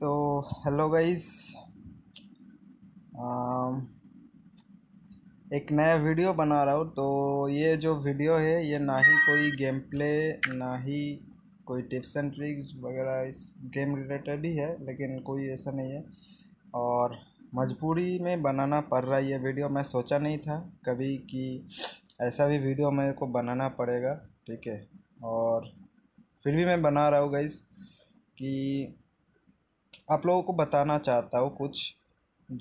तो hello guys um, एक नया वीडियो बना रहा हूँ तो ये जो वीडियो है ये ना ही कोई गेम प्ले ना ही कोई टिप्स एंड ट्रिक्स वगैरह इस गेम रिलेटेड ही है लेकिन कोई ऐसा नहीं है और मजबूरी में बनाना पड़ रहा है ये वीडियो मैं सोचा नहीं था कभी कि ऐसा भी वीडियो मेरे को बनाना पड़ेगा ठीक है और फिर भी मैं बना रहा हूँ गाइस कि आप लोगों को बताना चाहता हूँ कुछ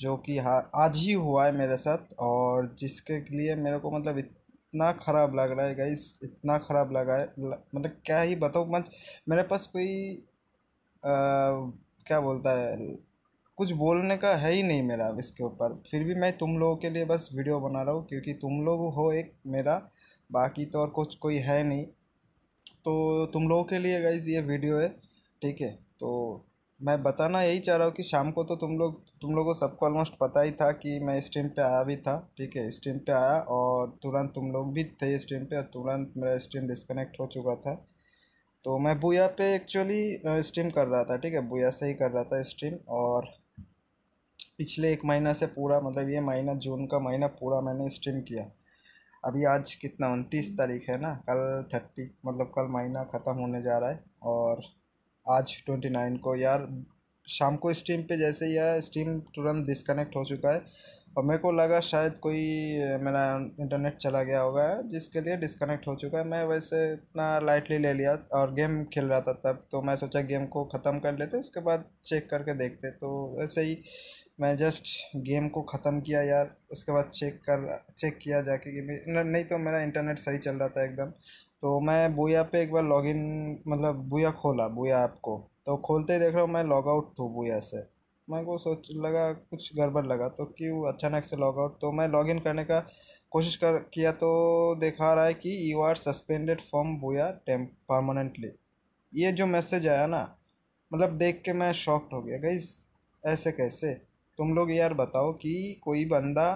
जो कि हाँ आज ही हुआ है मेरे साथ और जिसके लिए मेरे को मतलब इतना ख़राब लग रहा है गाइस इतना ख़राब लगा है मतलब क्या ही बताऊँ मत मेरे पास कोई आ, क्या बोलता है कुछ बोलने का है ही नहीं मेरा इसके ऊपर फिर भी मैं तुम लोगों के लिए बस वीडियो बना रहा हूँ क्योंकि तुम लोग हो एक मेरा बाकी तो और कुछ कोई है नहीं तो तुम लोगों के लिए गाइज़ ये वीडियो है ठीक है तो मैं बताना यही चाह रहा हूँ कि शाम को तो तुम लोग तुम लोगों को सबको ऑलमोस्ट पता ही था कि मैं स्ट्रीम पे आया भी था ठीक है स्ट्रीम पे आया और तुरंत तुम लोग भी थे स्ट्रीम पे और तुरंत मेरा स्ट्रीम डिस्कनेक्ट हो चुका था तो मैं बुया पे एक्चुअली स्ट्रीम कर रहा था ठीक है बुया से ही कर रहा था स्ट्रीम और पिछले एक महीना से पूरा मतलब ये महीना जून का महीना पूरा मैंने स्ट्रीम किया अभी आज कितना उनतीस तारीख है ना कल थर्टी मतलब कल महीना ख़त्म होने जा रहा है और आज ट्वेंटी नाइन को यार शाम को स्टीम पे जैसे ही आया स्टीम तुरंत डिसकनेक्ट हो चुका है और मेरे को लगा शायद कोई मेरा इंटरनेट चला गया होगा जिसके लिए डिसकनेक्ट हो चुका है मैं वैसे इतना लाइटली ले लिया और गेम खेल रहा था तब तो मैं सोचा गेम को ख़त्म कर लेते उसके बाद चेक करके देखते तो वैसे ही मैं जस्ट गेम को ख़त्म किया यार उसके बाद चेक कर चेक किया जाके कि नहीं तो मेरा इंटरनेट सही चल रहा था एकदम तो मैं बुया पे एक बार लॉगिन मतलब बुया खोला बुया ऐप को तो खोलते ही देख रहा हूँ मैं लॉग आउट हूँ बुया से मैं को सोच लगा कुछ गड़बड़ लगा तो क्यों अचानक से लॉग आउट तो मैं लॉगिन करने का कोशिश कर किया तो देखा रहा है कि यू आर सस्पेंडेड फ्रॉम बुया टेम परमानेंटली ये जो मैसेज आया ना मतलब देख के मैं शॉक्ड हो गया गई ऐसे कैसे तुम लोग यार बताओ कि कोई बंदा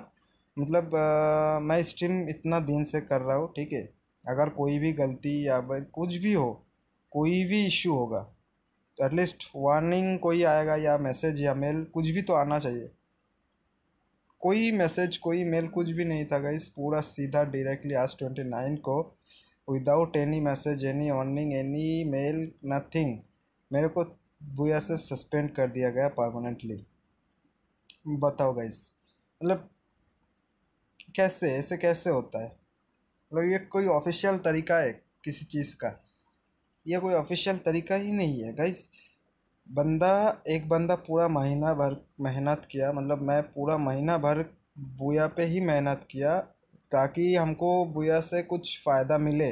मतलब आ, मैं स्ट्रीम इतना दिन से कर रहा हूँ ठीक है अगर कोई भी गलती या फिर कुछ भी हो कोई भी इश्यू होगा तो एटलीस्ट वार्निंग कोई आएगा या मैसेज या मेल कुछ भी तो आना चाहिए कोई मैसेज कोई मेल कुछ भी नहीं था गाइस पूरा सीधा डायरेक्टली आज ट्वेंटी नाइन को without any message any warning any mail nothing मेरे को भूया से सस्पेंड कर दिया गया परमानेंटली बताओ गाइस मतलब कैसे ऐसे कैसे होता है मतलब ये कोई ऑफिशियल तरीका है किसी चीज़ का ये कोई ऑफिशियल तरीका ही नहीं है गाइस बंदा एक बंदा पूरा महीना भर मेहनत किया मतलब मैं पूरा महीना भर बुया पे ही मेहनत किया ताकि हमको बुया से कुछ फ़ायदा मिले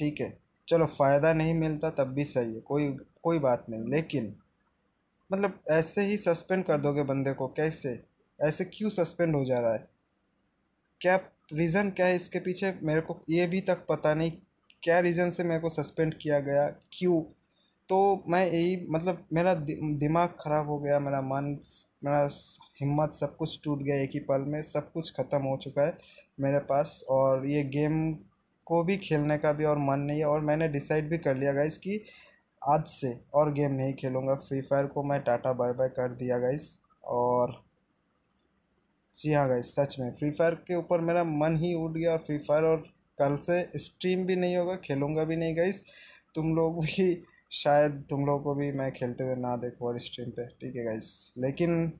ठीक है चलो फ़ायदा नहीं मिलता तब भी सही है कोई कोई बात नहीं लेकिन मतलब ऐसे ही सस्पेंड कर दोगे बंदे को कैसे ऐसे क्यों सस्पेंड हो जा रहा है क्या रीज़न क्या है इसके पीछे मेरे को ये भी तक पता नहीं क्या रीज़न से मेरे को सस्पेंड किया गया क्यों तो मैं यही मतलब मेरा दि, दिमाग ख़राब हो गया मेरा मन मेरा हिम्मत सब कुछ टूट गया एक ही पल में सब कुछ ख़त्म हो चुका है मेरे पास और ये गेम को भी खेलने का भी और मन नहीं है और मैंने डिसाइड भी कर लिया गाइस कि आज से और गेम नहीं खेलूँगा फ्री फायर को मैं टाटा बाय बाय कर दिया गाइस और जी हाँ गई सच में फ्री फायर के ऊपर मेरा मन ही उठ गया फ्री फायर और कल से स्ट्रीम भी नहीं होगा खेलूँगा भी नहीं गई तुम लोग भी शायद तुम लोगों को भी मैं खेलते हुए ना देखूँ और स्ट्रीम पे ठीक है गाइस लेकिन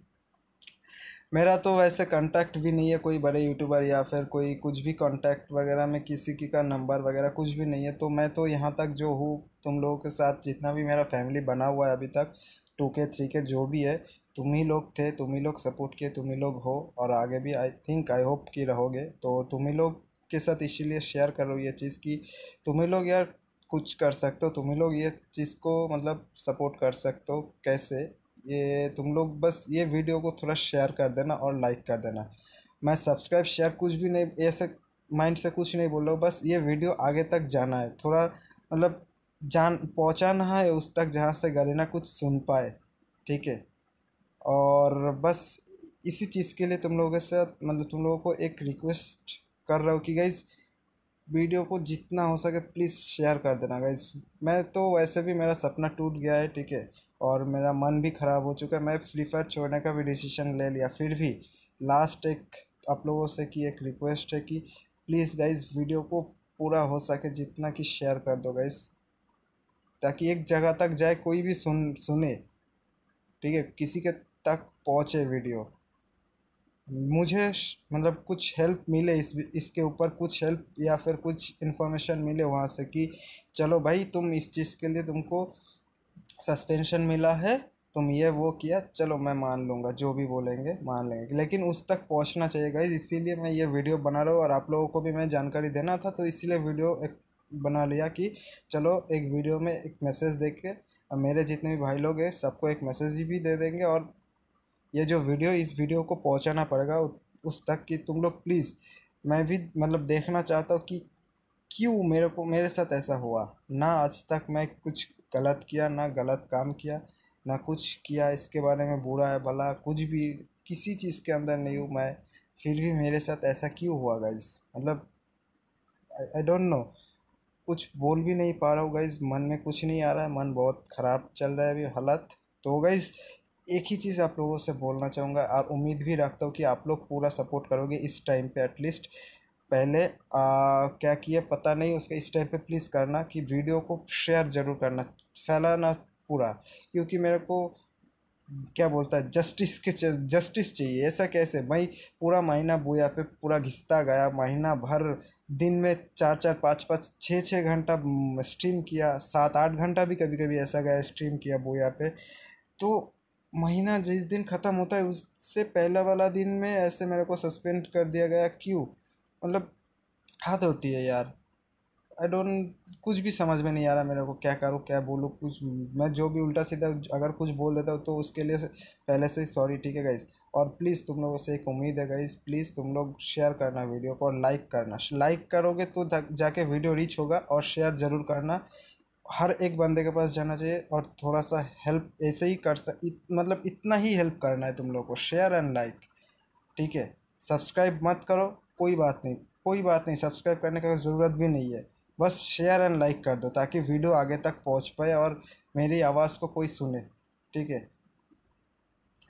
मेरा तो वैसे कांटेक्ट भी नहीं है कोई बड़े यूट्यूबर या फिर कोई कुछ भी कांटेक्ट वगैरह में किसी की का नंबर वगैरह कुछ भी नहीं है तो मैं तो यहाँ तक जो हूँ तुम लोगों के साथ जितना भी मेरा फैमिली बना हुआ है अभी तक टू के थ्री के जो भी है तुम ही लोग थे तुम ही लोग सपोर्ट किए तुम ही लोग हो और आगे भी आई थिंक आई होप कि रहोगे तो तुम ही लोग के साथ इसीलिए शेयर कर रहा हूँ ये चीज़ कि तुम ही लोग यार कुछ कर सकते हो तुम ही लोग ये चीज़ को मतलब सपोर्ट कर सकते हो कैसे ये तुम लोग बस ये वीडियो को थोड़ा शेयर कर देना और लाइक कर देना मैं सब्सक्राइब शेयर कुछ भी नहीं ऐसे माइंड से कुछ नहीं बोल रहा हूँ बस ये वीडियो आगे तक जाना है थोड़ा मतलब जान पहुँचाना है उस तक जहाँ से गरीना कुछ सुन पाए ठीक है और बस इसी चीज़ के लिए तुम लोगों के साथ मतलब तुम लोगों को एक रिक्वेस्ट कर रहा हूँ कि गाइज़ वीडियो को जितना हो सके प्लीज़ शेयर कर देना गाइज मैं तो वैसे भी मेरा सपना टूट गया है ठीक है और मेरा मन भी ख़राब हो चुका है मैं फ्री फायर छोड़ने का भी डिसीजन ले लिया फिर भी लास्ट एक आप लोगों से कि एक रिक्वेस्ट है कि प्लीज़ गाइज वीडियो को पूरा हो सके जितना कि शेयर कर दो गाइज ताकि एक जगह तक जाए कोई भी सुन सुने ठीक है किसी के तक पहुँचे वीडियो मुझे मतलब कुछ हेल्प मिले इस इसके ऊपर कुछ हेल्प या फिर कुछ इन्फॉर्मेशन मिले वहाँ से कि चलो भाई तुम इस चीज़ के लिए तुमको सस्पेंशन मिला है तुम ये वो किया चलो मैं मान लूँगा जो भी बोलेंगे मान लेंगे लेकिन उस तक पहुँचना चाहिए गाइज इसीलिए मैं ये वीडियो बना रहा हूँ और आप लोगों को भी मैं जानकारी देना था तो इसीलिए वीडियो एक बना लिया कि चलो एक वीडियो में एक मैसेज दे के मेरे जितने भी भाई लोग हैं सबको एक मैसेज भी दे देंगे और ये जो वीडियो इस वीडियो को पहुंचाना पड़ेगा उस तक कि तुम लोग प्लीज़ मैं भी मतलब देखना चाहता हूँ कि क्यों मेरे को मेरे साथ ऐसा हुआ ना आज तक मैं कुछ गलत किया ना गलत काम किया ना कुछ किया इसके बारे में बुरा है भला कुछ भी किसी चीज़ के अंदर नहीं हूँ मैं फिर भी मेरे साथ ऐसा क्यों हुआ गाइज मतलब आई डोंट नो कुछ बोल भी नहीं पा रहा हूँ गाइज मन में कुछ नहीं आ रहा है मन बहुत ख़राब चल रहा है अभी हालत तो गाइज़ एक ही चीज़ आप लोगों से बोलना चाहूँगा और उम्मीद भी रखता हूँ कि आप लोग पूरा सपोर्ट करोगे इस टाइम पे एटलीस्ट पहले आ, क्या किया पता नहीं उसके इस टाइम पे प्लीज़ करना कि वीडियो को शेयर ज़रूर करना फैलाना पूरा क्योंकि मेरे को क्या बोलता है जस्टिस के जस्टिस चाहिए ऐसा कैसे भाई पूरा महीना बोया पे पूरा घिसता गया महीना भर दिन में चार चार पाँच पाँच छः छः घंटा स्ट्रीम किया सात आठ घंटा भी कभी कभी ऐसा गया स्ट्रीम किया बुया पे तो महीना जिस दिन ख़त्म होता है उससे पहला वाला दिन में ऐसे मेरे को सस्पेंड कर दिया गया क्यों मतलब हद होती है यार आई डोंट कुछ भी समझ में नहीं आ रहा मेरे को क्या करूँ क्या बोलूँ कुछ मैं जो भी उल्टा सीधा अगर कुछ बोल देता हूँ तो उसके लिए पहले से ही सॉरी ठीक है गाइज और प्लीज़ तुम लोगों से एक उम्मीद है गाइज प्लीज़ तुम लोग शेयर करना वीडियो को और लाइक करना लाइक करोगे तो जाके वीडियो रीच होगा और शेयर ज़रूर करना हर एक बंदे के पास जाना चाहिए और थोड़ा सा हेल्प ऐसे ही कर सक इत, मतलब इतना ही हेल्प करना है तुम लोग को शेयर एंड लाइक ठीक है सब्सक्राइब मत करो कोई बात नहीं कोई बात नहीं सब्सक्राइब करने का ज़रूरत भी नहीं है बस शेयर एंड लाइक कर दो ताकि वीडियो आगे तक पहुंच पाए और मेरी आवाज़ को कोई सुने ठीक है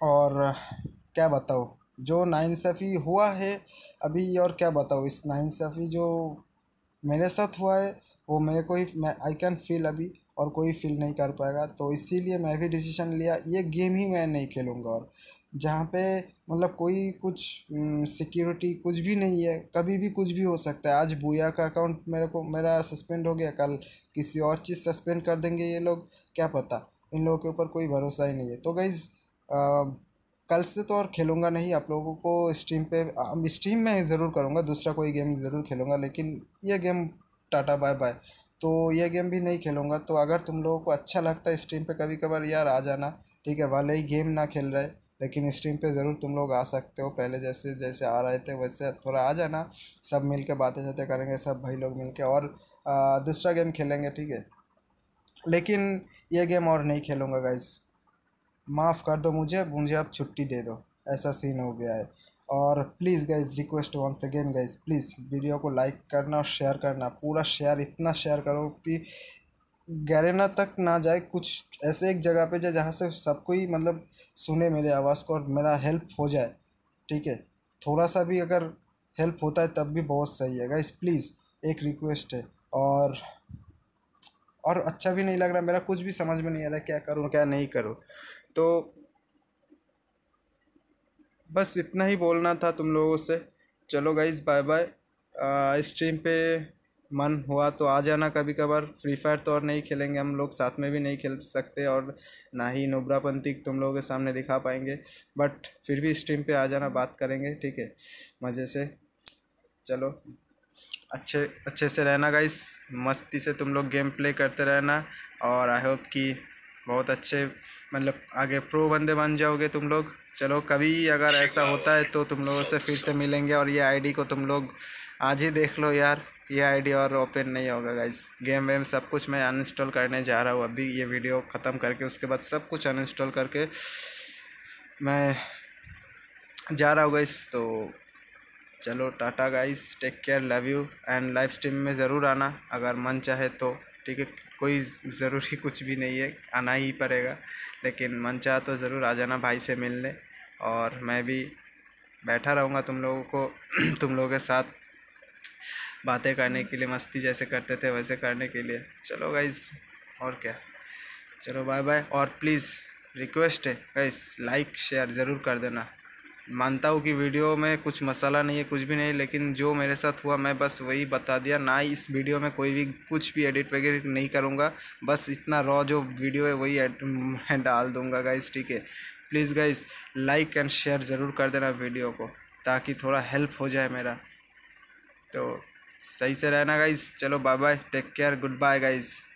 और क्या बताओ जो नाइंसाफ़ी हुआ है अभी और क्या बताओ इस नाइंसाफ़ी जो मेरे साथ हुआ है वो मेरे को ही मैं आई कैन फील अभी और कोई फील नहीं कर पाएगा तो इसीलिए मैं भी डिसीजन लिया ये गेम ही मैं नहीं खेलूँगा और जहाँ पे मतलब कोई कुछ सिक्योरिटी कुछ भी नहीं है कभी भी कुछ भी हो सकता है आज बुया का अकाउंट मेरे को मेरा सस्पेंड हो गया कल किसी और चीज़ सस्पेंड कर देंगे ये लोग क्या पता इन लोगों के ऊपर कोई भरोसा ही नहीं है तो गाइज़ कल से तो और खेलूँगा नहीं आप लोगों को स्ट्रीम पे स्ट्रीम में ज़रूर करूँगा दूसरा कोई गेम ज़रूर खेलूँगा लेकिन ये गेम टाटा बाय बाय तो ये गेम भी नहीं खेलूँगा तो अगर तुम लोगों को अच्छा लगता है स्ट्रीम पर कभी कभार यार आ जाना ठीक है भले ही गेम ना खेल रहे लेकिन स्ट्रीम पे ज़रूर तुम लोग आ सकते हो पहले जैसे जैसे आ रहे थे वैसे थोड़ा आ जाना सब मिल के बातें शातें करेंगे सब भाई लोग मिल के और दूसरा गेम खेलेंगे ठीक है लेकिन ये गेम और नहीं खेलूँगा गाइस माफ़ कर दो मुझे मुझे आप छुट्टी दे दो ऐसा सीन हो गया है और please guys request once again guys please video को लाइक करना और शेयर करना पूरा शेयर इतना शेयर करो कि गैरेना तक ना जाए कुछ ऐसे एक जगह पे जाए जहाँ से सबको ही मतलब सुने मेरे आवाज़ को और मेरा हेल्प हो जाए ठीक है थोड़ा सा भी अगर हेल्प होता है तब भी बहुत सही है गाइज़ प्लीज़ एक रिक्वेस्ट है और और अच्छा भी नहीं लग रहा मेरा कुछ भी समझ में नहीं आ रहा क्या करूँ क्या नहीं करूँ तो बस इतना ही बोलना था तुम लोगों से चलो गाइज़ बाय बाय स्ट्रीम पे मन हुआ तो आ जाना कभी कभार फ्री फायर तो और नहीं खेलेंगे हम लोग साथ में भी नहीं खेल सकते और ना ही नोबरापंथी तुम लोगों के सामने दिखा पाएंगे बट फिर भी स्ट्रीम पे आ जाना बात करेंगे ठीक है मज़े से चलो अच्छे अच्छे से रहना गाइस मस्ती से तुम लोग गेम प्ले करते रहना और आई होप कि बहुत अच्छे मतलब आगे प्रो बंदे बन जाओगे तुम लोग चलो कभी अगर ऐसा होता है तो तुम लोगों से फिर से मिलेंगे और ये आईडी को तुम लोग आज ही देख लो यार ये आईडी और ओपन नहीं होगा गाइज गेम वेम सब कुछ मैं अनइंस्टॉल करने जा रहा हूँ अभी ये वीडियो ख़त्म करके उसके बाद सब कुछ अनइंस्टॉल करके मैं जा रहा हूँ गाइज तो चलो ta ta guys take care love you and live stream में ज़रूर आना अगर मन चाहे तो ठीक है कोई ज़रूरी कुछ भी नहीं है आना ही पड़ेगा लेकिन मन चाहा तो ज़रूर आ जाना भाई से मिलने और मैं भी बैठा रहूँगा तुम लोगों को तुम लोगों के साथ बातें करने के लिए मस्ती जैसे करते थे वैसे करने के लिए चलो गाइस और क्या चलो बाय बाय और प्लीज़ रिक्वेस्ट है गाइस लाइक शेयर ज़रूर कर देना मानता हूँ कि वीडियो में कुछ मसाला नहीं है कुछ भी नहीं लेकिन जो मेरे साथ हुआ मैं बस वही बता दिया ना ही इस वीडियो में कोई भी कुछ भी एडिट वगैरह नहीं करूँगा बस इतना रॉ जो वीडियो है वही मैं डाल दूँगा गाइज ठीक है please guys like and share ज़रूर कर देना वीडियो को ताकि थोड़ा हेल्प हो जाए मेरा तो सही से रहना गाइज चलो bye bye take care goodbye guys